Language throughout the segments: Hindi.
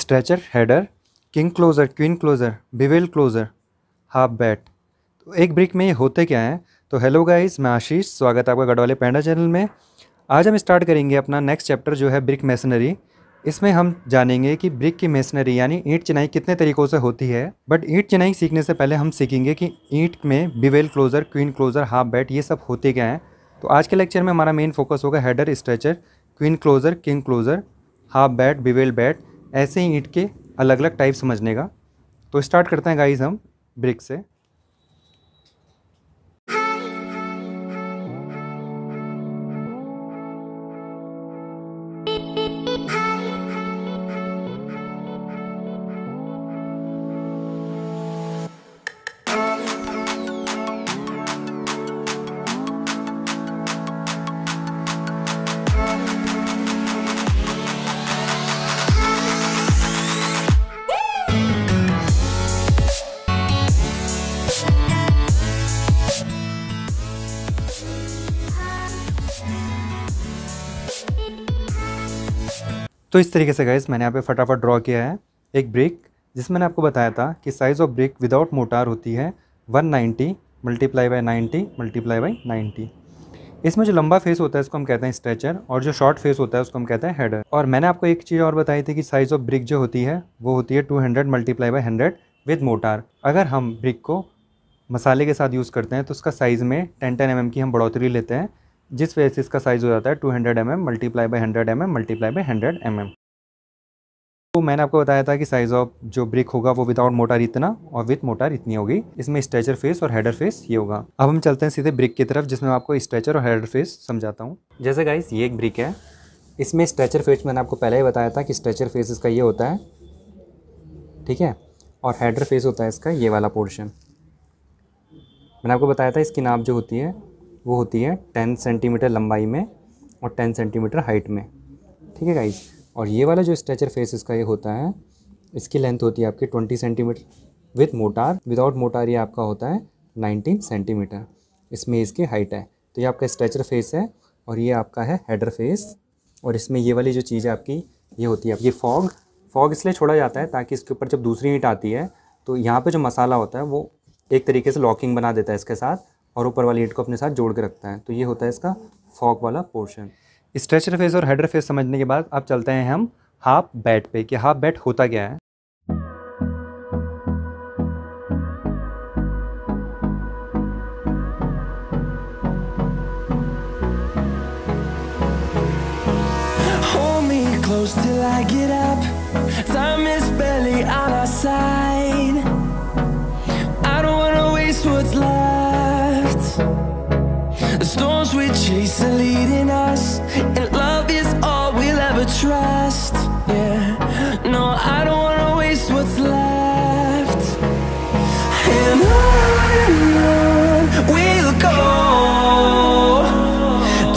Stretcher header king closer queen closer bevel closer half bat तो एक ब्रिक में ये होते क्या हैं तो हेलो गाइस मैं आशीष स्वागत है आपका गढ़वाले पैंडा चैनल में आज हम स्टार्ट करेंगे अपना नेक्स्ट चैप्टर जो है ब्रिक मेसनरी इसमें हम जानेंगे कि ब्रिक की मेसनरी यानी ईंट चिनाई कितने तरीक़ों से होती है बट ईंट चिनाई सीखने से पहले हम सीखेंगे कि ईंट में bevel closer queen closer half bat ये सब होते क्या हैं तो आज के लेक्चर में हमारा मेन फोकस होगा header stretcher queen closer king closer half bat bevel bat ऐसे ही ईंट के अलग अलग टाइप समझने का तो स्टार्ट करते हैं गाइस हम ब्रिक से तो इस तरीके से गैस मैंने यहाँ पे फटाफट ड्रॉ किया है एक ब्रिक जिसमें मैंने आपको बताया था कि size of brick without mortar होती है 190 ninety multiply by ninety multiply by ninety इसमें जो लंबा फेस होता है इसको हम कहते हैं स्ट्रेचर और जो शॉर्ट फेस होता है उसको हम कहते हैं हेडर और मैंने आपको एक चीज़ और बताई थी कि साइज़ ऑफ ब्रिक जो होती है वो होती है two hundred multiply by hundred with mortar अगर हम ब्रिक को मसाले के साथ यूज़ करते हैं तो उसका साइज़ में टेन टेन एम की हम बढ़ोतरी लेते हैं जिस वजह से इसका साइज़ हो जाता है two hundred M M multiply by hundred M M multiply by hundred M M तो मैंने आपको बताया था कि साइज़ ऑफ जो ब्रिक होगा वो विदाउट मोटर इतना और विथ मोटर इतनी होगी इसमें स्ट्रेचर फेस और हेडर फेस ये होगा अब हम चलते हैं सीधे ब्रिक की तरफ जिसमें आपको स्ट्रेचर और हेडर फेस समझाता हूँ जैसे गाइस ये एक ब्रिक है इसमें स्ट्रेचर फेस मैंने आपको पहले ही बताया था कि स्ट्रेचर फेस इसका ये होता है ठीक है और हेडर फेस होता है इसका ये वाला पोर्शन मैंने आपको बताया था इसकी नाप जो होती है वो होती है टेन सेंटीमीटर लंबाई में और टेन सेंटीमीटर हाइट में ठीक है गाइज और ये वाला जो स्ट्रेचर फेस इसका ये होता है इसकी लेंथ होती है आपकी twenty centimetre with mortar without mortar ये आपका होता है नाइनटीन सेंटीमीटर इसमें इसकी हाइट है तो ये आपका स्ट्रेचर फेस है और ये आपका है हेडर फेस और इसमें ये वाली जो चीज़ है आपकी ये होती है आपकी फॉग फॉग इसलिए छोड़ा जाता है ताकि इसके ऊपर जब दूसरी ईंट आती है तो यहाँ पे जो मसाला होता है वो एक तरीके से लॉकिंग बना देता है इसके साथ और ऊपर वाली ईट को अपने साथ जोड़ के रखता है तो ये होता है इसका फॉक वाला पोर्शन स्ट्रेचर फेस और हेडर फेस समझने के बाद अब चलते हैं हम हाफ बैट पे कि हाफ बैट होता क्या है till I get up. Time is barely on our side. storms we chase are leading us And love is all we'll ever trust Yeah, no, I don't wanna waste what's left And on we'll go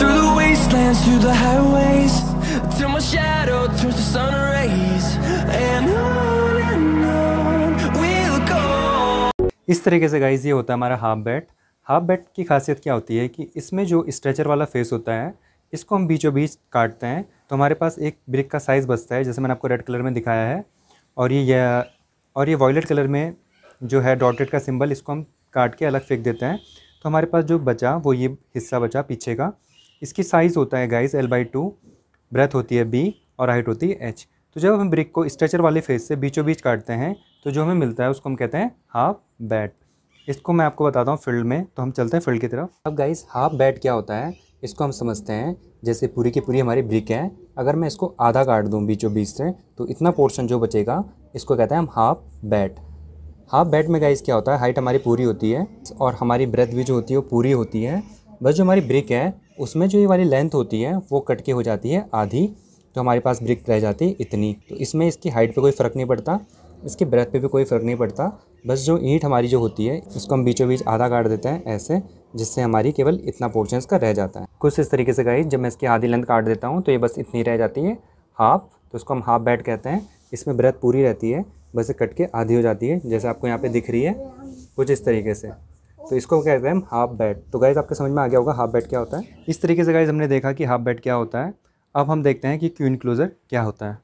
Through the wastelands, through the highways Till my shadow turns to sun rays And on and on we'll go इस तरीके से गाइज ये होता है हमारा हाफ बैट हाफ बेड की खासियत क्या होती है कि इसमें जो स्ट्रेचर वाला फेस होता है इसको हम बीचों बीच काटते हैं तो हमारे पास एक ब्रिक का साइज़ बचता है जैसे मैंने आपको रेड कलर में दिखाया है और ये और ये वॉयलेट कलर में जो है डॉटेड का सिंबल इसको हम काट के अलग फेंक देते हैं तो हमारे पास जो बचा वो ये हिस्सा बचा पीछे का इसकी साइज़ होता है guys L by two breadth होती है बी और हाइट होती है एच तो जब हम ब्रिक को स्ट्रेचर वाले फेस से बीचों बीच काटते हैं तो जो हमें मिलता है उसको हम कहते हैं हाफ बैट इसको मैं आपको बताता हूँ फील्ड में तो हम चलते हैं फील्ड की तरफ अब गाइस हाफ बैट क्या होता है इसको हम समझते हैं जैसे पूरी की पूरी हमारी ब्रिक है अगर मैं इसको आधा काट दूँ बीचों बीच से तो इतना पोर्शन जो बचेगा इसको कहते हैं हम हाफ बैट हाफ बैट में गाइस क्या होता है हाइट हमारी पूरी होती है और हमारी ब्रेथ भी जो होती है वो पूरी होती है बस जो हमारी ब्रिक है उसमें जो ये वाली लेंथ होती है वो कट के हो जाती है आधी तो हमारे पास ब्रिक रह जाती है इतनी तो इसमें इसकी हाइट पे कोई फ़र्क नहीं पड़ता इसकी ब्रेथ पे भी कोई फ़र्क नहीं पड़ता बस जो ईंट हमारी जो होती है उसको हम बीचों बीच आधा काट देते हैं ऐसे जिससे हमारी केवल इतना पोर्शन इसका रह जाता है कुछ इस तरीके से गाइज जब मैं इसकी आधी लेंथ काट देता हूँ तो ये बस इतनी रह जाती है हाफ तो उसको हम हाफ बैट कहते हैं इसमें ब्रेथ पूरी रहती है बस कट के आधी हो जाती है जैसे आपको यहाँ पर दिख रही है कुछ इस तरीके से तो इसको कहते हैं हम हाफ बैट तो गाइज़ आपके समझ में आ गया होगा हाफ बैट क्या होता है इस तरीके से गाइज़ हमने देखा कि हाफ बैट क्या होता है अब हम देखते हैं कि क्यू इनक्लोज़र क्या होता है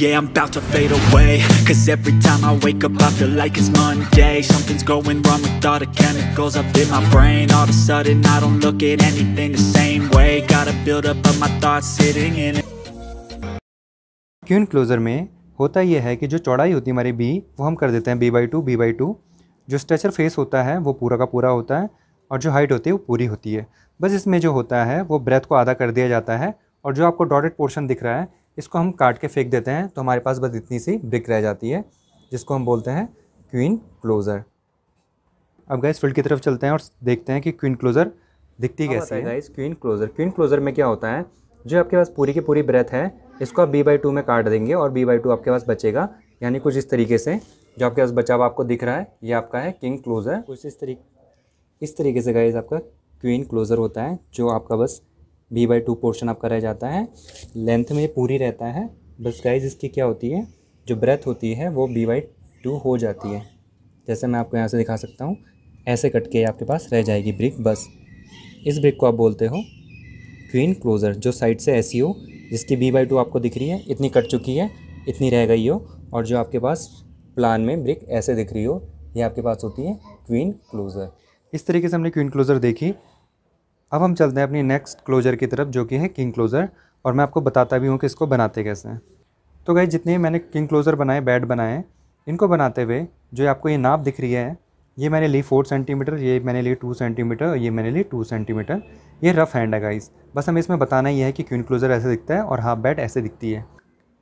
yeah, I'm about to fade away Cause every time I wake up I feel like it's Monday Something's going wrong with all the chemicals up in my brain All of a sudden I don't look at anything the same way Gotta build up of my thoughts sitting in it क्यों क्लोज़र में होता यह है कि जो चौड़ाई होती है हमारी बी वो हम कर देते हैं B by two B by two जो स्ट्रेचर फेस होता है वो पूरा का पूरा होता है और जो हाइट होती है वो पूरी होती है बस इसमें जो होता है वो ब्रेथ को आधा कर दिया जाता है और जो आपको डॉटेड पोर्शन दिख रहा है इसको हम काट के फेंक देते हैं तो हमारे पास बस इतनी सी ब्रिक रह जाती है जिसको हम बोलते हैं क्वीन क्लोज़र अब गैस फील्ड की तरफ चलते हैं और देखते हैं कि क्वीन क्लोज़र दिखती हाँ, कैसी है guys queen closer queen closer में क्या होता है जो आपके पास पूरी की पूरी ब्रेथ है इसको आप बी बाई टू में काट देंगे और बी बाई टू आपके पास बचेगा यानी कुछ इस तरीके से जो आपके पास बचा हुआ आपको दिख रहा है ये आपका है किंग क्लोज़र कुछ इस तरीके इस तरीके से गाइज आपका क्वीन क्लोज़र होता है जो आपका बस बी बाई टू पोर्शन आपका रह जाता है लेंथ में पूरी रहता है बस गाइज इसकी क्या होती है जो ब्रेथ होती है वो बी बाई टू हो जाती है जैसे मैं आपको यहाँ से दिखा सकता हूँ ऐसे कट के आपके पास रह जाएगी ब्रिक बस इस ब्रिक को आप बोलते हो क्वीन क्लोज़र जो साइड से ऐसी हो e जिसकी बी बाई टू आपको दिख रही है इतनी कट चुकी है इतनी रह गई हो और जो आपके पास प्लान में ब्रिक ऐसे दिख रही हो ये आपके पास होती है क्वीन क्लोज़र इस तरीके से हमने क्वीन क्लोज़र देखी अब हम चलते हैं अपनी नेक्स्ट क्लोजर की तरफ जो कि है किंग क्लोज़र और मैं आपको बताता भी हूँ कि इसको बनाते कैसे हैं तो गई जितने मैंने किंग क्लोज़र बनाए बेड बनाए इनको बनाते हुए जो आपको ये नाप दिख रही है ये मैंने ली फोर सेंटीमीटर ये मैंने ली टू सेंटीमीटर और ये मैंने ली टू सेंटीमीटर ये रफ़ हैंड है गाइस बस हमें इसमें बताना ही है कि क्वीन क्लोज़र ऐसे दिखता है और हाफ बैट ऐसे दिखती है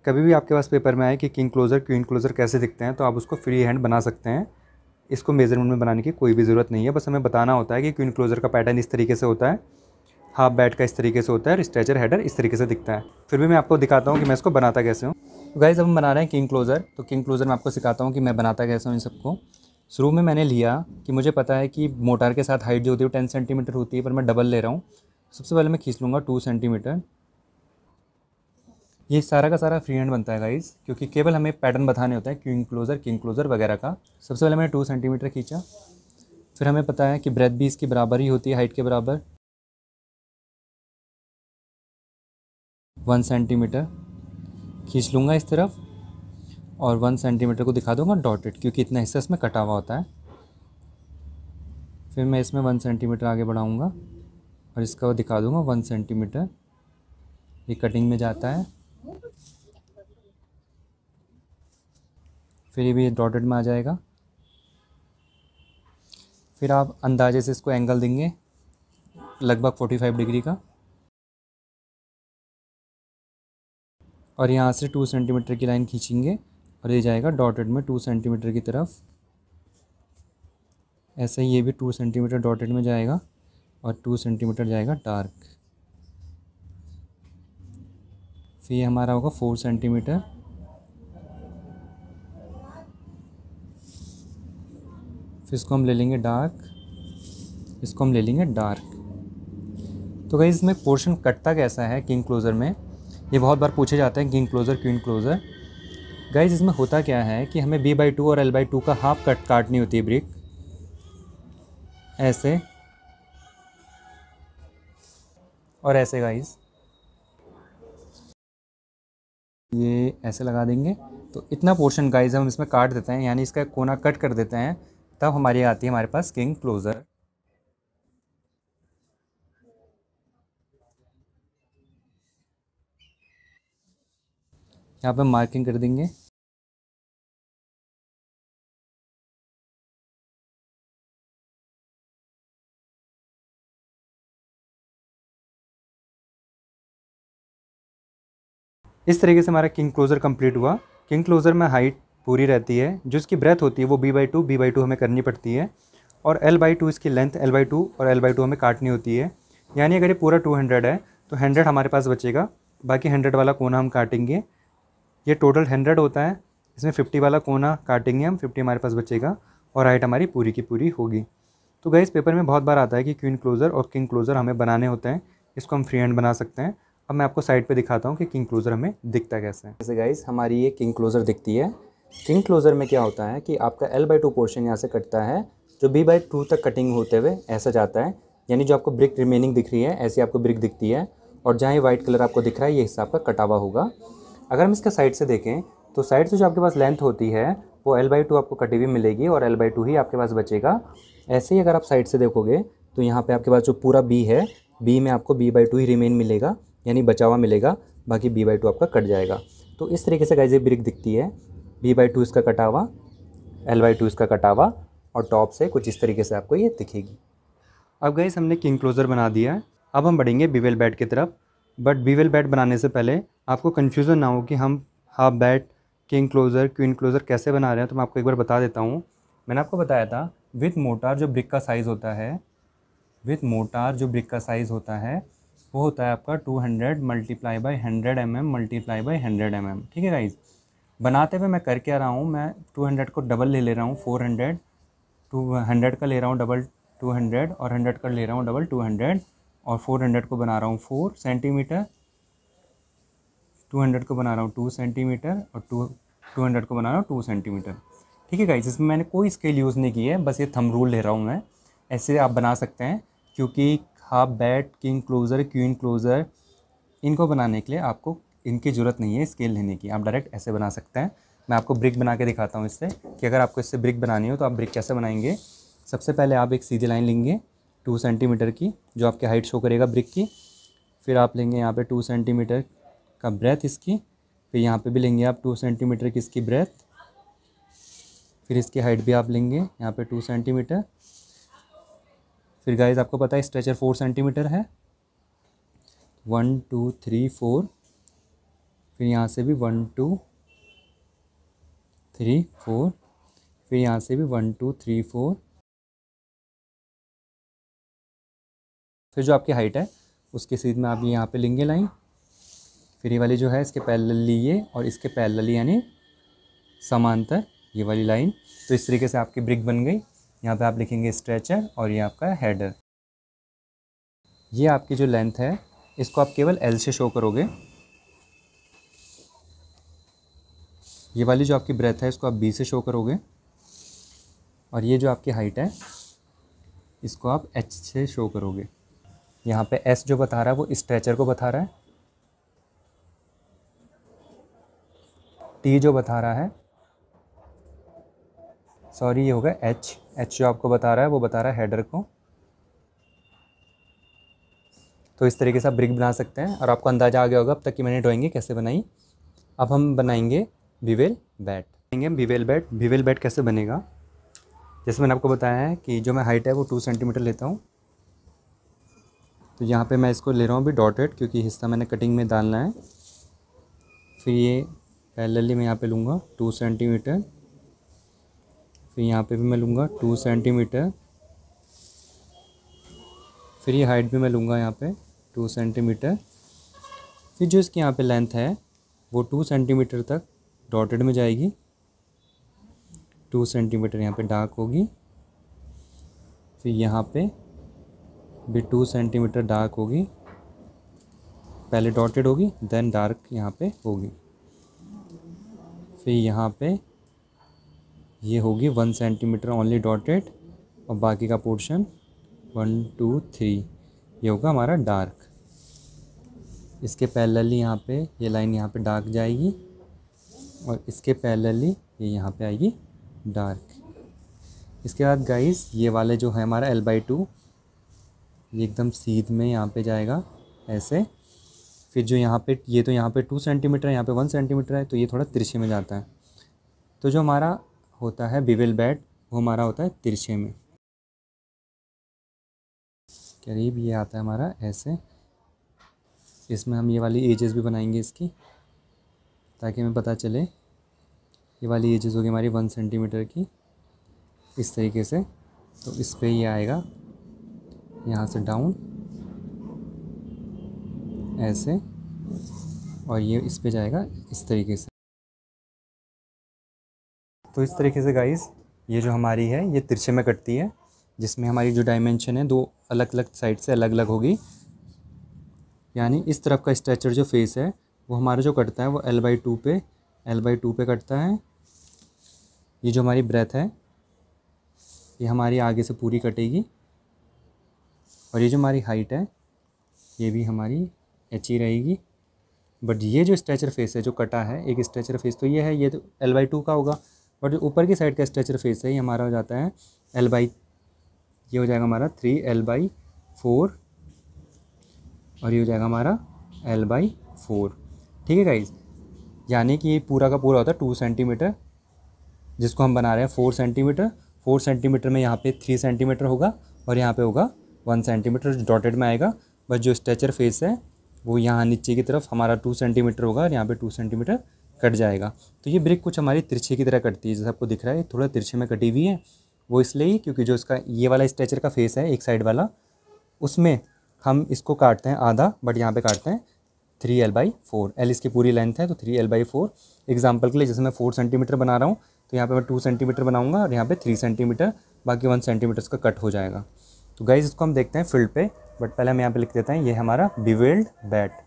कभी भी आपके पास पेपर में आए कि किंग क्लोज़र क्वीन क्लोज़र कैसे दिखते हैं तो आप उसको फ्री हैंड बना सकते हैं इसको मेज़रमेंट में बनाने की कोई भी ज़रूरत नहीं है बस हमें बताना होता है कि क्यों क्लोज़र का पैटर्न इस तरीके से होता है हाफ बैट का इस तरीके से होता है और स्ट्रेचर हेडर इस तरीके से दिखता है फिर भी मैं आपको दिखाता हूँ कि मैं इसको बनाता कैसे हूँ तो गाइज अब हम बना रहे हैं किंग क्लोज़र तो किंग क्लोज़र मैं आपको सिखाता हूँ कि मैं बनाता कैसे हूँ इन सबको शुरू में मैंने लिया कि मुझे पता है कि मोटार के साथ हाइट जो होती है वो टेन सेंटीमीटर होती है पर मैं डबल ले रहा हूँ सबसे पहले मैं खींच लूँगा टू सेंटीमीटर ये सारा का सारा फ्री हैंड बनता है गाइज़ क्योंकि केवल हमें पैटर्न बताने होता है किंग क्लोज़र किंग क्लोज़र वगैरह का सबसे पहले मैंने टू सेंटीमीटर खींचा फिर हमें पता है कि ब्रेथ भी इसकी बराबर ही होती है हाइट के बराबर वन सेंटीमीटर खींच लूँगा इस तरफ और वन सेंटीमीटर को दिखा दूँगा डॉटेड क्योंकि इतना हिस्सा इसमें कटा हुआ होता है फिर मैं इसमें वन सेंटीमीटर आगे बढ़ाऊँगा और इसका दिखा दूँगा वन सेंटीमीटर ये कटिंग में जाता है फिर ये भी डॉटेड में आ जाएगा फिर आप अंदाजे से इसको एंगल देंगे लगभग फोर्टी फाइव डिग्री का और यहाँ से टू सेंटीमीटर की लाइन खींचेंगे और ये जाएगा डॉटेड में टू सेंटीमीटर की तरफ ऐसे ही ये भी टू सेंटीमीटर डॉटेड में जाएगा और टू सेंटीमीटर जाएगा डार्क तो ये हमारा होगा फोर सेंटीमीटर फिर इसको हम ले लेंगे डार्क इसको हम ले लेंगे डार्क तो गई इसमें पोर्शन कटता कैसा है किंग क्लोज़र में ये बहुत बार पूछे जाते हैं king closer queen closer guys इसमें होता क्या है कि हमें बी बाई टू और एल बाई टू का हाफ कट काटनी होती है ब्रिक ऐसे और ऐसे गाइज़ ये ऐसे लगा देंगे तो इतना पोर्शन गाइज हम इसमें काट देते हैं यानी इसका कोना कट कर देते हैं तब हमारी आती है हमारे पास किंग क्लोज़र यहाँ पे मार्किंग कर देंगे इस तरीके से हमारा किंग क्लोज़र कंप्लीट हुआ किंग क्लोज़र में हाइट पूरी रहती है जो इसकी ब्रेथ होती है वो B by two B by two हमें करनी पड़ती है और एल बाई टू इसकी लेंथ एल बाई टू और एल बाई टू हमें काटनी होती है यानी अगर ये पूरा टू हंड्रेड है तो हंड्रेड हमारे पास बचेगा बाकी हंड्रेड वाला कोना हम काटेंगे ये टोटल हंड्रेड होता है इसमें फिफ्टी वाला कोना काटेंगे हम फिफ्टी हमारे पास बचेगा और हाइट हमारी पूरी की पूरी होगी तो गई पेपर में बहुत बार आता है कि क्वीन क्लोज़र और किंग क्लोज़र हमें बनाने होते हैं इसको हम फ्री हैंड बना सकते हैं अब मैं आपको साइड पे दिखाता हूँ कि किंग क्लोज़र हमें दिखता कैसे है जैसे गाइज हमारी ये किंग क्लोज़र दिखती है किंग क्लोज़र में क्या होता है कि आपका एल बाई टू पोर्शन यहाँ से कटता है जो बी बाई टू तक कटिंग होते हुए ऐसा जाता है यानी जो आपको ब्रिक रिमेनिंग दिख रही है ऐसी आपको ब्रिक दिखती है और जहाँ ये वाइट कलर आपको दिख रहा है ये हिस्सा आपका कटा हुआ होगा अगर हम इसका साइड से देखें तो साइड से जो आपके पास लेंथ होती है वो एल बाई टू आपको कटी हुई मिलेगी और एल बाई टू ही आपके पास बचेगा ऐसे ही अगर आप साइड से देखोगे तो यहाँ पे आपके पास जो पूरा बी है बी में आपको बी बाई टू ही रिमेन मिलेगा यानी बचा हुआ मिलेगा बाकी बी बाई टू आपका कट जाएगा तो इस तरीके से गाइज ये ब्रिक दिखती है बी बाई टू इसका कटा हुआ एल बाई टू इसका कटा हुआ और टॉप से कुछ इस तरीके से आपको ये दिखेगी अब गई हमने किंग क्लोज़र बना दिया है अब हम बढ़ेंगे बीवेल बैट की तरफ बट बीवेल बैट बनाने से पहले आपको कन्फ्यूज़न ना हो कि हम half bat king closer queen closer कैसे बना रहे हैं तो मैं आपको एक बार बता देता हूँ मैंने आपको बताया था विथ मोटार जो ब्रिक का साइज़ होता है विथ मोटार जो ब्रिक का साइज़ होता है वो होता है आपका two hundred multiply by hundred M M multiply by hundred M M ठीक है गाइज बनाते हुए मैं करके आ रहा हूँ मैं टू हंड्रेड को डबल ले ले रहा हूँ फोर हंड्रेड टू हंड्रेड का ले रहा हूँ डबल टू हंड्रेड और हंड्रेड का ले रहा हूँ डबल टू हंड्रेड और फोर हंड्रेड को बना रहा हूँ फोर सेंटीमीटर टू हंड्रेड को बना रहा हूँ टू सेंटीमीटर और टू टू हंड्रेड को बना रहा हूँ टू सेंटीमीटर ठीक है गाइज इसमें मैंने कोई स्केल यूज़ नहीं की है बस ये थम रूल ले रहा हूँ मैं ऐसे आप बना सकते हैं क्योंकि half bat king closer queen closer इनको बनाने के लिए आपको इनकी ज़रूरत नहीं है स्केल लेने की आप डायरेक्ट ऐसे बना सकते हैं मैं आपको ब्रिक बना के दिखाता हूँ इससे कि अगर आपको इससे ब्रिक बनानी हो तो आप ब्रिक कैसे बनाएंगे सबसे पहले आप एक सीधी लाइन लेंगे टू सेंटीमीटर की जो आपकी हाइट शो करेगा ब्रिक की फिर आप लेंगे यहाँ पे टू सेंटीमीटर का ब्रेथ इसकी फिर यहाँ पे भी लेंगे आप टू सेंटीमीटर की इसकी ब्रेथ फिर इसकी हाइट भी आप लेंगे यहाँ पे टू सेंटीमीटर फिर गाइज आपको पता है स्ट्रेचर फोर सेंटीमीटर है वन टू थ्री फोर फिर यहाँ से भी वन टू थ्री फोर फिर यहाँ से भी वन टू थ्री फोर फिर जो आपकी हाइट है उसके सीध में आप ये यहाँ पे लेंगे लाइन फिर ये वाली जो है इसके पैरेलली ये और इसके पैरेलली यानी समांतर ये वाली लाइन तो इस तरीके से आपकी ब्रिक बन गई यहाँ पे आप लिखेंगे स्ट्रेचर और ये आपका हेडर ये आपकी जो लेंथ है इसको आप केवल एल से शो करोगे ये वाली जो आपकी ब्रेथ है इसको आप बी से शो करोगे और ये जो आपकी हाइट है इसको आप एच से शो करोगे यहाँ पे एस जो बता रहा है वो स्ट्रेचर को बता रहा है टी जो बता रहा है सॉरी ये होगा एच एच आपको बता रहा है वो बता रहा है हेडर को तो इस तरीके से आप ब्रिक बना सकते हैं और आपको अंदाज़ा आ गया होगा अब तक कि मैंने ड्राइंगे कैसे बनाई अब हम बनाएंगे विवेल बैट बनाएंगे विवेल बैट विवेल बैट कैसे बनेगा जैसे मैंने आपको बताया है कि जो मैं हाइट है वो टू सेंटीमीटर लेता हूँ तो यहाँ पे मैं इसको ले रहा हूँ अभी डॉटेड क्योंकि हिस्सा मैंने कटिंग में डालना है फिर ये पैरेलली मैं यहाँ पे लूँगा टू सेंटीमीटर फिर तो यहाँ पे भी मैं लूँगा टू सेंटीमीटर फिर ये हाइट भी मैं लूँगा यहाँ पे टू सेंटीमीटर फिर जो इसकी यहाँ पे लेंथ है वो टू सेंटीमीटर तक डॉटेड में जाएगी टू सेंटीमीटर यहाँ पे डार्क होगी फिर यहाँ पे भी टू सेंटीमीटर डार्क होगी पहले डॉटेड होगी देन डार्क यहाँ पे होगी फिर यहाँ पे ये होगी वन सेंटीमीटर ओनली डॉटेड और बाकी का पोर्शन वन टू थ्री ये होगा हमारा डार्क इसके पैरेलली यहाँ पे ये लाइन यहाँ पे डार्क जाएगी और इसके पैरेलली ये यहाँ पे आएगी डार्क इसके बाद गाइस ये वाले जो है हमारा एल बाई टू ये एकदम सीध में यहाँ पे जाएगा ऐसे फिर जो यहाँ पे ये तो यहाँ पे टू सेंटीमीटर है यहाँ पे वन सेंटीमीटर है तो ये थोड़ा तिरछे में जाता है तो जो हमारा होता है बिविल बैट वो हमारा होता है तिरछे में करीब ये आता है हमारा ऐसे इसमें हम ये वाली एजेस भी बनाएंगे इसकी ताकि हमें पता चले ये वाली एजेस होगी हमारी वन सेंटीमीटर की इस तरीके से तो इस पर ये आएगा यहाँ से डाउन ऐसे और ये इस पे जाएगा इस तरीके से तो इस तरीके से गाइस ये जो हमारी है ये तिरछे में कटती है जिसमें हमारी जो डायमेंशन है दो अलग अलग साइड से अलग अलग होगी यानी इस तरफ का स्ट्रेचर जो फेस है वो हमारा जो कटता है वो एल बाई टू पे एल बाई टू पे कटता है ये जो हमारी ब्रेथ है ये हमारी आगे से पूरी कटेगी और ये जो हमारी हाइट है ये भी हमारी एच ही रहेगी बट ये जो स्ट्रेचर फेस है जो कटा है एक स्ट्रेचर फेस तो ये है ये तो एल बाई टू का होगा और जो ऊपर की साइड का स्ट्रेचर फेस है ये हमारा हो जाता है एल बाई ये हो जाएगा हमारा थ्री एल बाई फोर और ये हो जाएगा हमारा एल बाई फोर ठीक है गाइज यानी कि ये पूरा का पूरा होता है टू सेंटीमीटर जिसको हम बना रहे हैं फोर सेंटीमीटर फोर सेंटीमीटर में यहाँ पे थ्री सेंटीमीटर होगा और यहाँ पे होगा वन सेंटीमीटर डॉटेड में आएगा बस जो स्ट्रेचर फेस है वो यहाँ नीचे की तरफ हमारा टू सेंटीमीटर होगा और यहाँ पे टू सेंटीमीटर कट जाएगा तो ये ब्रेक कुछ हमारी तिरछे की तरह कटती है जैसे आपको दिख रहा है थोड़ा तिरछे में कटी हुई है वो इसलिए ही क्योंकि जो इसका ये वाला स्ट्रेचर का फेस है एक साइड वाला उसमें हम इसको काटते हैं आधा बट यहाँ पे काटते हैं three L by four L इसकी पूरी लेंथ है तो three L by four example के लिए जैसे मैं फोर सेंटीमीटर बना रहा हूँ तो यहाँ पे मैं टू सेंटीमीटर बनाऊँगा और यहाँ पे थ्री सेंटीमीटर बाकी वन सेंटीमीटर का कट हो जाएगा तो गाइज इसको हम देखते हैं फील्ड पे बट पहले हम यहाँ पे लिख देते हैं ये हमारा बिवेल्ड बैट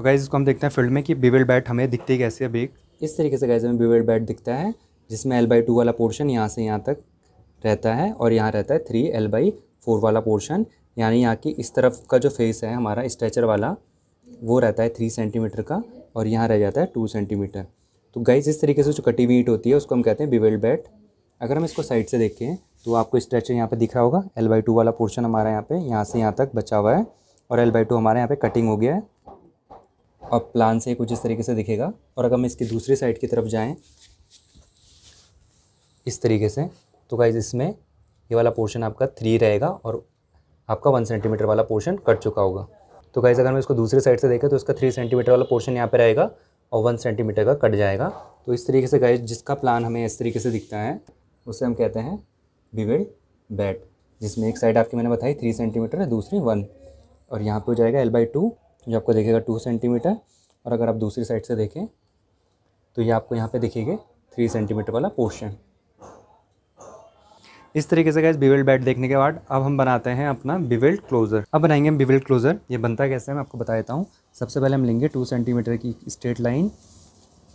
तो गाइज़ इसको हम देखते हैं फील्ड में कि बीवेल बैट हमें दिखती है कैसे अभी इस तरीके से गाइज हमें बीवेल बैट दिखता है जिसमें एल बाई टू वाला पोर्शन यहाँ से यहाँ तक रहता है और यहाँ रहता है थ्री एल बाई फोर वाला पोर्शन यानी यहाँ की इस तरफ का जो फेस है हमारा स्ट्रेचर वाला वो रहता है थ्री सेंटीमीटर का और यहाँ रह जाता है टू सेंटीमीटर तो गाइज इस तरीके से जो कटी हुई ईट होती है उसको हम कहते हैं बीवेल बैट अगर हम इसको साइड से देखें तो आपको स्ट्रेचर यहाँ पर दिख रहा होगा एल बाई टू वाला पोर्शन हमारा यहाँ पर यहाँ से यहाँ तक बचा हुआ है और एल बाई टू हमारे यहाँ पे कटिंग हो गया है और प्लान से कुछ इस तरीके से दिखेगा और अगर हम इसकी दूसरी साइड की तरफ जाएँ इस तरीके से तो गाइज इसमें ये वाला पोर्शन आपका थ्री रहेगा और आपका वन सेंटीमीटर वाला पोर्शन कट चुका होगा तो गाइज अगर हम इसको दूसरी साइड से देखें तो इसका थ्री सेंटीमीटर वाला पोर्शन यहाँ पर रहेगा और वन सेंटीमीटर का कट जाएगा तो इस तरीके से गाइज जिसका प्लान हमें इस तरीके से दिखता है उसे हम कहते हैं बिविड बैट जिसमें एक साइड आपकी मैंने बताई थ्री सेंटीमीटर है दूसरी वन और यहाँ पे हो जाएगा एल बाई टू जो आपको देखेगा टू सेंटीमीटर और अगर आप दूसरी साइड से देखें तो ये आपको यहाँ पे देखेंगे थ्री सेंटीमीटर वाला पोर्शन इस तरीके से गए बिवेल्ट बैट देखने के बाद अब हम बनाते हैं अपना बिवेल्ट क्लोज़र अब बनाएंगे हम बिविल्ड क्लोज़र ये बनता कैसे है मैं आपको बता देता हूँ सबसे पहले हम लेंगे टू सेंटीमीटर की स्ट्रेट लाइन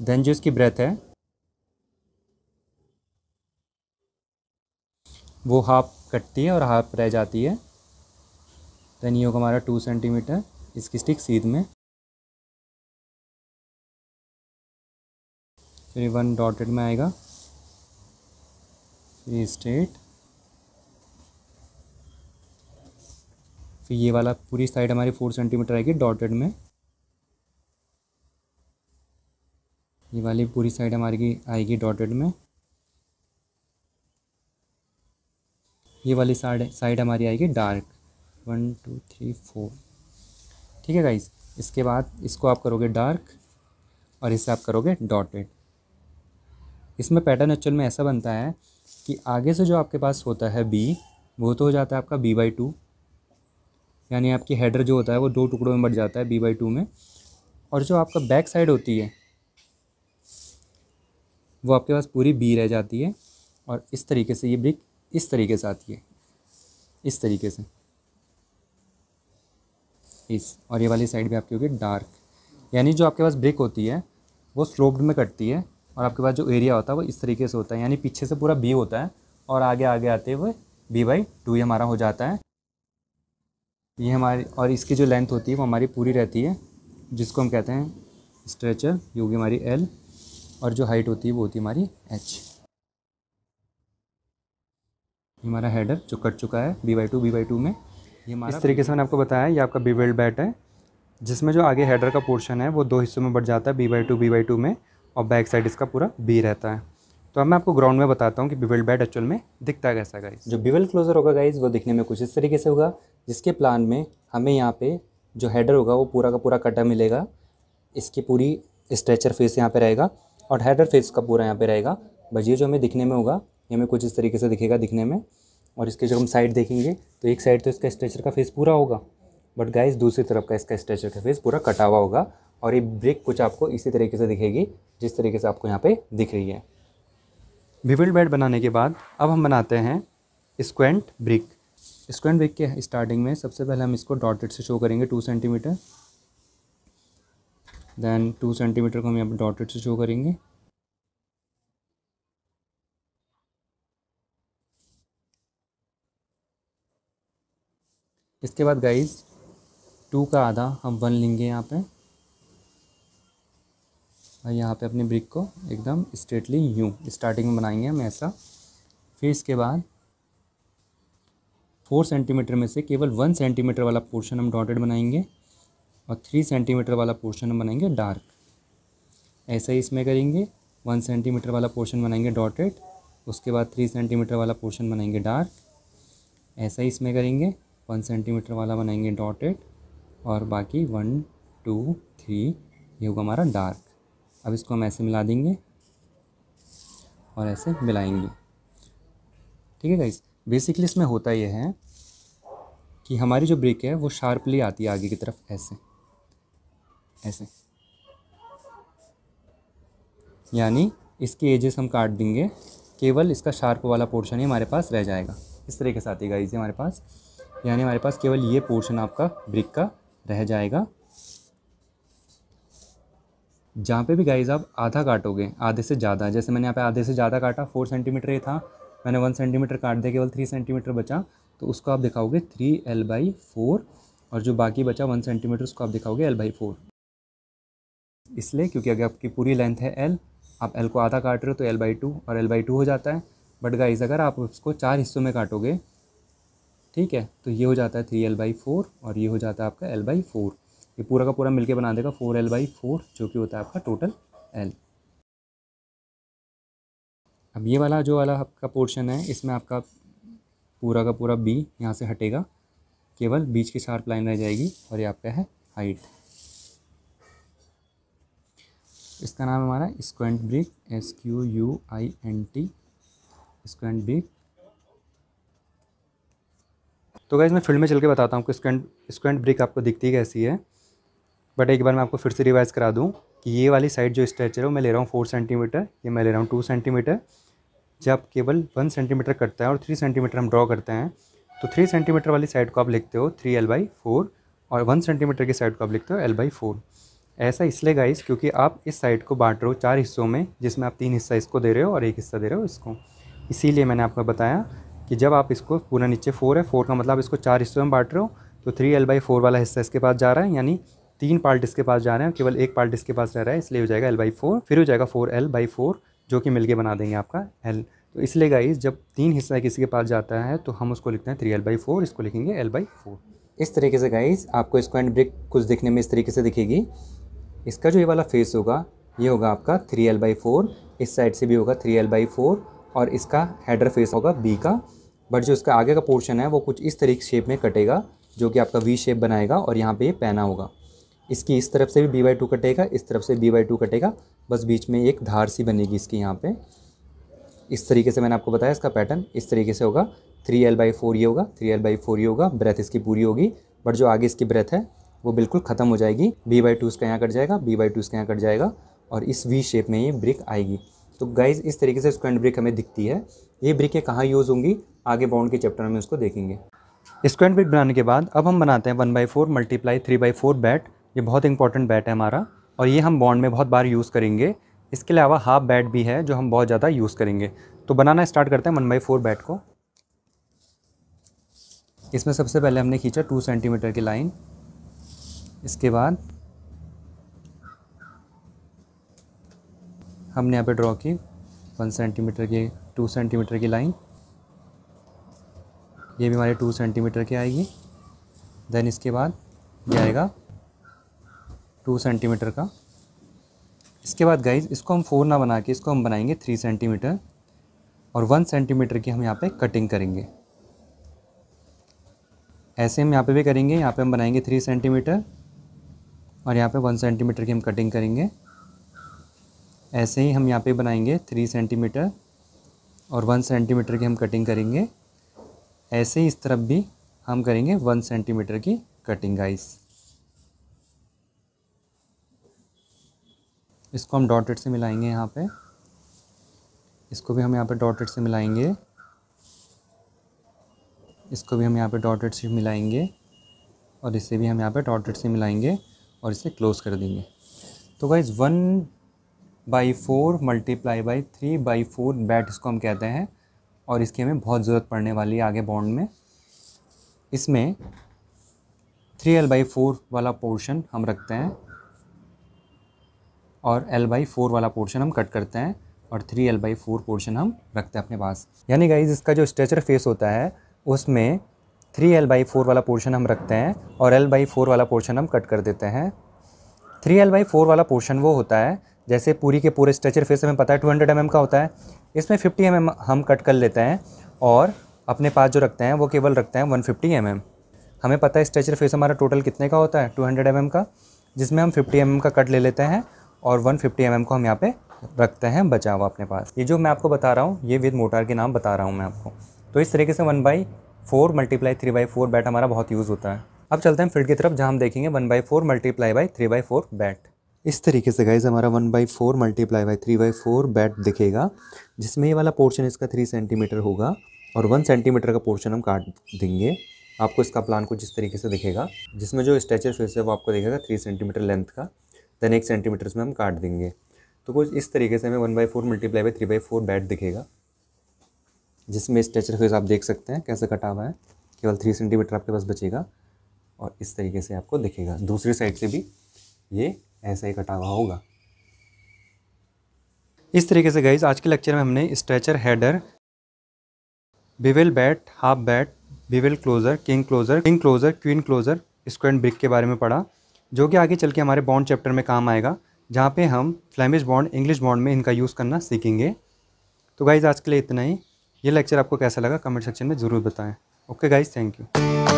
देन जो इसकी ब्रेथ है वो हाफ कटती है और हाफ रह जाती है देन ये होगा हमारा टू सेंटीमीटर इसकी स्टिक सीध में फिर वन डॉटेड में आएगा फिर स्ट्रेट फिर ये वाला पूरी साइड हमारी फोर सेंटीमीटर आएगी डॉटेड में ये वाली पूरी साइड हमारी आएगी डॉटेड में ये वाली साइड साइड हमारी आएगी dark one two three four ठीक है गाइस इसके बाद इसको आप करोगे डार्क और इसे आप करोगे डॉटेड इसमें पैटर्न एक्चुअल में ऐसा बनता है कि आगे से जो आपके पास होता है बी वो तो हो जाता है आपका बी बाई टू यानी आपकी हेडर जो होता है वो दो टुकड़ों में बढ़ जाता है बी बाई टू में और जो आपका बैक साइड होती है वो आपके पास पूरी बी रह जाती है और इस तरीके से ये ब्रिक इस तरीके से आती है इस तरीके से इस और ये वाली साइड भी आपकी होगी डार्क यानी जो आपके पास ब्रिक होती है वो स्लोप्ड में कटती है और आपके पास जो एरिया होता है वो इस तरीके से होता है यानी पीछे से पूरा बी होता है और आगे आगे आते हुए बी बाई टू ये हमारा हो जाता है ये हमारी और इसकी जो लेंथ होती है वो हमारी पूरी रहती है जिसको हम कहते हैं स्ट्रेचर ये होगी हमारी एल और जो हाइट होती है वो होती है हमारी एच हमारा हेडर जो कट चुका है B by two B by two में ये इस तरीके से मैंने आपको बताया ये आपका बी वेल्ड बैट है जिसमें जो आगे हेडर का पोर्शन है वो दो हिस्सों में बढ़ जाता है B by two B by two में और बैक साइड इसका पूरा बी रहता है तो अब मैं आपको ग्राउंड में बताता हूँ कि बी बिवेल बैट एक्चुअल में दिखता है कैसा गाइज जो बीवेल क्लोजर होगा गाइज वो दिखने में कुछ इस तरीके से होगा जिसके प्लान में हमें यहाँ पर जो हैडर होगा वो पूरा का पूरा कटा मिलेगा इसकी पूरी स्ट्रेचर फेस यहाँ पर रहेगा और हेडर फेस का पूरा यहाँ पर रहेगा बट ये जो हमें दिखने में होगा ये हमें कुछ इस तरीके से दिखेगा दिखने में और इसके जब हम साइड देखेंगे तो एक साइड तो इसका स्ट्रेचर का फेस पूरा होगा बट गाइज दूसरी तरफ का इसका स्ट्रेचर का फेस पूरा कटा हुआ होगा और ये ब्रेक कुछ आपको इसी तरीके से दिखेगी जिस तरीके से आपको यहाँ पे दिख रही है विविल बेड बनाने के बाद अब हम बनाते हैं स्क्वेंट ब्रिक स्क्वेंट ब्रिक के स्टार्टिंग में सबसे पहले हम इसको डॉटेड से शो करेंगे two centimetre then two centimetre को हम यहाँ पर डॉटेड से शो करेंगे इसके बाद गाइज टू का आधा हम वन लेंगे यहाँ पे और यहाँ पे अपने ब्रिक को एकदम स्ट्रेटली यू स्टार्टिंग में बनाएंगे हम ऐसा फिर इसके बाद फोर सेंटीमीटर में से केवल वन सेंटीमीटर वाला पोर्शन हम डॉटेड बनाएंगे और थ्री सेंटीमीटर वाला पोर्शन हम बनाएंगे डार्क ऐसा ही इसमें करेंगे वन सेंटीमीटर वाला पोर्शन बनाएंगे डॉटेड उसके बाद थ्री सेंटीमीटर वाला पोर्शन बनाएंगे डार्क ऐसा ही इसमें करेंगे वन सेंटीमीटर वाला बनाएंगे डॉटेड और बाकी वन टू थ्री ये होगा हमारा डार्क अब इसको हम ऐसे मिला देंगे और ऐसे मिलाएंगे ठीक है गाइज बेसिकली इसमें होता ये है कि हमारी जो ब्रिक है वो शार्पली आती है आगे की तरफ ऐसे ऐसे यानी इसके एजेस हम काट देंगे केवल इसका शार्प वाला पोर्शन ही हमारे पास रह जाएगा इस तरीके से आती है गाइज हमारे पास यानी हमारे पास केवल ये पोर्शन आपका ब्रिक का रह जाएगा जहाँ पे भी गाइज आप आधा काटोगे आधे से ज़्यादा जैसे मैंने यहाँ पे आधे से ज़्यादा काटा फोर सेंटीमीटर ये था मैंने वन सेंटीमीटर काट दिया केवल थ्री सेंटीमीटर बचा तो उसको आप दिखाओगे थ्री एल बाई फोर और जो बाकी बचा वन सेंटीमीटर उसको आप दिखाओगे एल बाई फोर इसलिए क्योंकि अगर आपकी पूरी लेंथ है एल आप एल को आधा काट रहे हो तो एल बाई टू और एल बाई टू हो जाता है बट गाइज अगर आप उसको चार हिस्सों में काटोगे ठीक है तो ये हो जाता है थ्री एल बाई फोर और ये हो जाता है आपका एल बाई फोर ये पूरा का पूरा मिलके बना देगा फोर एल बाई फोर जो कि होता है आपका टोटल एल अब ये वाला जो वाला आपका पोर्शन है इसमें आपका पूरा का पूरा बी यहाँ से हटेगा केवल बीच की शार्प लाइन रह जाएगी और ये आपका है हाइट इसका नाम हमारा squint brick S Q U I N T squint brick तो गाइज़ मैं फील्ड में चल के बताता हूँ कि स्क्वेंट स्क्वेंट ब्रिक आपको दिखती कैसी है बट एक बार मैं आपको फिर से रिवाइज़ करा दूँ कि ये वाली साइड जो स्ट्रेचर है वो मैं ले रहा हूँ फोर सेंटीमीटर ये मैं ले रहा हूँ टू सेंटीमीटर जब केवल वन सेंटीमीटर कटता है और थ्री सेंटीमीटर हम ड्रॉ करते हैं तो थ्री सेंटीमीटर वाली साइड को आप लिखते हो थ्री एल बाई फोर और वन सेंटीमीटर की साइड को आप लिखते हो एल बाई फोर ऐसा इसलिए गाइस क्योंकि आप इस साइड को बांट रहे हो चार हिस्सों में जिसमें आप तीन हिस्सा इसको दे रहे हो और एक हिस्सा दे रहे हो इसको इसीलिए मैंने आपको बताया कि जब आप इसको पूरा नीचे फोर है फोर का मतलब इसको चार हिस्सों में बांट रहे हो तो थ्री एल बाई फोर वाला हिस्सा इसके पास जा रहा है यानी तीन पार्ट इसके पास जा रहे हैं केवल एक पार्ट इसके पास रह रहा है इसलिए हो जाएगा एल बाई फोर फिर हो जाएगा फोर एल बाई फोर जो कि मिलके बना देंगे आपका एल तो इसलिए गाइस जब तीन हिस्सा किसी के पास जाता है तो हम उसको लिखते हैं थ्री एल बाई फोर इसको लिखेंगे एल बाई फोर इस तरीके से गाइस आपको इसको एंड ब्रिक कुछ दिखने में इस तरीके से दिखेगी इसका जो ये वाला फेस होगा ये होगा आपका थ्री एल बाई फोर इस साइड से भी होगा थ्री एल बाई फोर और इसका हेडर फेस होगा बी का बट जो इसका आगे का पोर्शन है वो कुछ इस तरीके शेप में कटेगा जो कि आपका वी शेप बनाएगा और यहाँ पे ये पैना होगा इसकी इस तरफ से भी बी बाई टू कटेगा इस तरफ से बी बाई टू कटेगा बस बीच में एक धार सी बनेगी इसकी यहाँ पे इस तरीके से मैंने आपको बताया इसका पैटर्न इस तरीके से होगा थ्री एल बाई फोर ये होगा थ्री एल बाई फोर ये होगा ब्रेथ इसकी पूरी होगी बट जो आगे इसकी ब्रेथ है वो बिल्कुल ख़त्म हो जाएगी बी बाई टू इसका यहाँ कट जाएगा बी बाई टू इसका यहाँ कट जाएगा और इस वी शेप में ये ब्रिक आएगी तो गाइज इस तरीके से स्क्वेंट ब्रिक हमें दिखती है ये ब्रिकें कहाँ यूज़ होंगी आगे बाउंड के चैप्टर में उसको देखेंगे स्क्वेंट ब्रिक बनाने के बाद अब हम बनाते हैं one by four multiply three by four bat ये बहुत इंपॉर्टेंट बैट है हमारा और ये हम बॉन्ड में बहुत बार यूज़ करेंगे इसके अलावा हाफ बैट भी है जो हम बहुत ज़्यादा यूज़ करेंगे तो बनाना स्टार्ट करते हैं वन बाई फोर बैट को इसमें सबसे पहले हमने खींचा टू सेंटीमीटर की लाइन इसके बाद हमने यहाँ पे ड्रॉ की वन सेंटीमीटर की टू सेंटीमीटर की लाइन ये भी हमारे टू सेंटीमीटर की आएगी देन इसके बाद ये आएगा टू सेंटीमीटर का इसके बाद गाइज इसको हम फोर ना बना के इसको हम बनाएंगे थ्री सेंटीमीटर और वन सेंटीमीटर की हम यहाँ पे कटिंग करेंगे ऐसे हम यहाँ पे भी करेंगे यहाँ पे हम बनाएंगे थ्री सेंटीमीटर और यहाँ पे वन सेंटीमीटर की हम कटिंग करेंगे ऐसे ही हम यहाँ पे बनाएंगे थ्री सेंटीमीटर और वन सेंटीमीटर की हम कटिंग करेंगे ऐसे ही इस तरफ भी हम करेंगे वन सेंटीमीटर की कटिंग गाइस इसको हम डॉटेड से मिलाएंगे यहाँ पे इसको भी हम यहाँ पे डॉटेड से मिलाएंगे इसको भी हम यहाँ पे डॉटेड से मिलाएंगे और इसे भी हम यहाँ पे डॉटेड से मिलाएंगे और इसे क्लोज़ कर देंगे तो guys one by four multiply by three by four bat इसको हम कहते हैं और इसकी हमें बहुत ज़रूरत पड़ने वाली है आगे बॉन्ड में इसमें थ्री एल बाई फोर वाला पोर्शन हम रखते हैं और एल बाई फोर वाला पोर्शन हम कट करते हैं और three L by four portion हम रखते हैं अपने पास यानी गाइज इसका जो स्ट्रेचर फेस होता है उसमें थ्री एल बाई फोर वाला पोर्शन हम रखते हैं और एल बाई फोर वाला पोर्शन हम कट कर देते हैं थ्री एल बाई फोर वाला पोर्शन वो होता है जैसे पूरी के पूरे स्ट्रेचर फेस हमें पता है टू हंड्रेड mm का होता है इसमें फिफ्टी एम mm हम कट कर लेते हैं और अपने पास जो रखते हैं वो केवल रखते हैं वन फिफ्टी mm. हमें पता है स्ट्रेचर फेस हमारा टोटल कितने का होता है टू हंड्रेड mm का जिसमें हम फिफ्टी एम mm का कट ले लेते हैं और वन फिफ्टी mm को हम यहाँ पर रखते हैं बचा हुआ अपने पास ये जो मैं आपको बता रहा हूँ ये विद मोटार के नाम बता रहा हूँ मैं आपको तो इस तरीके से one by four multiply three by four bat हमारा बहुत यूज़ होता है अब चलते हैं फील्ड की तरफ जहाँ हम देखेंगे one by four multiply by three by four bat इस तरीके से गाइज हमारा one by four multiply by three by four bat दिखेगा जिसमें ये वाला पोर्शन इसका थ्री सेंटीमीटर होगा और वन सेंटीमीटर का पोर्शन हम काट देंगे आपको इसका प्लान कुछ इस तरीके से दिखेगा जिसमें जो स्ट्रेचर फेस है वो आपको दिखेगा थ्री सेंटीमीटर लेंथ का देन एक सेंटीमीटर में हम काट देंगे तो कुछ इस तरीके से हमें one by four multiply by three by four bat दिखेगा जिसमें स्ट्रेचर फेस आप देख सकते हैं कैसे कटा हुआ है केवल थ्री सेंटीमीटर आपके पास बचेगा और इस तरीके से आपको दिखेगा दूसरी साइड से भी ये ऐसा ही कटा हुआ होगा इस तरीके से गाइज आज के लेक्चर में हमने stretcher header bevel bat half bat bevel closer king closer king closer queen closer squint brick के बारे में पढ़ा जो कि आगे चल के हमारे बॉन्ड चैप्टर में काम आएगा जहाँ पे हम फ्लैमिश बॉन्ड इंग्लिश बॉन्ड में इनका यूज़ करना सीखेंगे तो गाइज़ आज के लिए इतना ही ये लेक्चर आपको कैसा लगा कमेंट सेक्शन में ज़रूर बताएं ओके गाइज़ थैंक यू